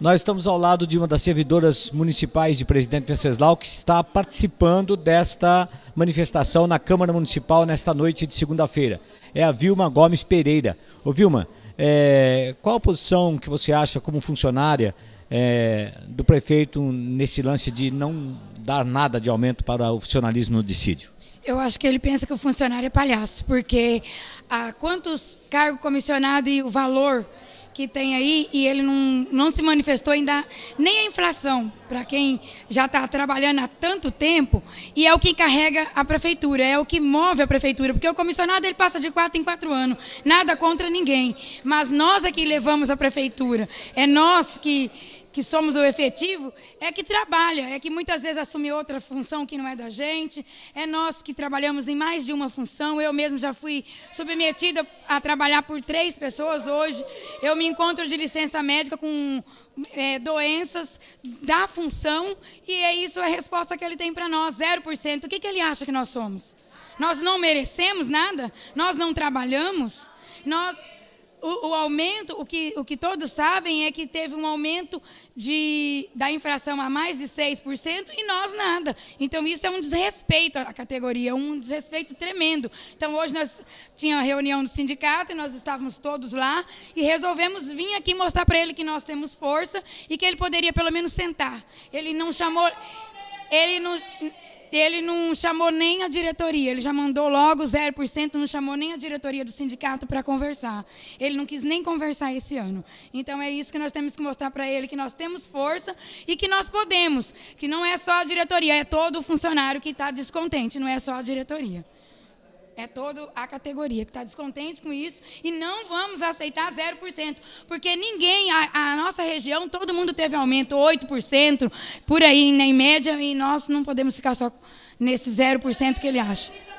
Nós estamos ao lado de uma das servidoras municipais de Presidente Venceslau, que está participando desta manifestação na Câmara Municipal nesta noite de segunda-feira. É a Vilma Gomes Pereira. Ô Vilma, é, qual a posição que você acha como funcionária é, do prefeito nesse lance de não dar nada de aumento para o funcionalismo no dissídio? Eu acho que ele pensa que o funcionário é palhaço, porque há ah, quantos cargos comissionados e o valor que tem aí e ele não, não se manifestou ainda nem a inflação, para quem já está trabalhando há tanto tempo, e é o que carrega a prefeitura, é o que move a prefeitura, porque o comissionado ele passa de quatro em quatro anos, nada contra ninguém, mas nós é que levamos a prefeitura, é nós que que somos o efetivo, é que trabalha, é que muitas vezes assume outra função que não é da gente, é nós que trabalhamos em mais de uma função. Eu mesmo já fui submetida a trabalhar por três pessoas hoje. Eu me encontro de licença médica com é, doenças da função, e é isso a resposta que ele tem para nós: 0%. O que, que ele acha que nós somos? Nós não merecemos nada? Nós não trabalhamos? Nós o, o, aumento, o que, o que todos sabem é que teve um aumento de, da inflação a mais de 6% e nós nada. Então, isso é um desrespeito à categoria, um desrespeito tremendo. Então, hoje nós tinha a reunião do sindicato e nós estávamos todos lá e resolvemos vir aqui mostrar para ele que nós temos força e que ele poderia pelo menos sentar. Ele não chamou. Ele não ele não chamou nem a diretoria, ele já mandou logo 0%, não chamou nem a diretoria do sindicato para conversar. Ele não quis nem conversar esse ano. Então é isso que nós temos que mostrar para ele, que nós temos força e que nós podemos, que não é só a diretoria, é todo o funcionário que está descontente, não é só a diretoria. É toda a categoria que está descontente com isso e não vamos aceitar 0%, porque ninguém, a, a, nossa região, todo mundo teve aumento, 8%, por aí, na né, em média, e nós não podemos ficar só nesse 0% que ele acha.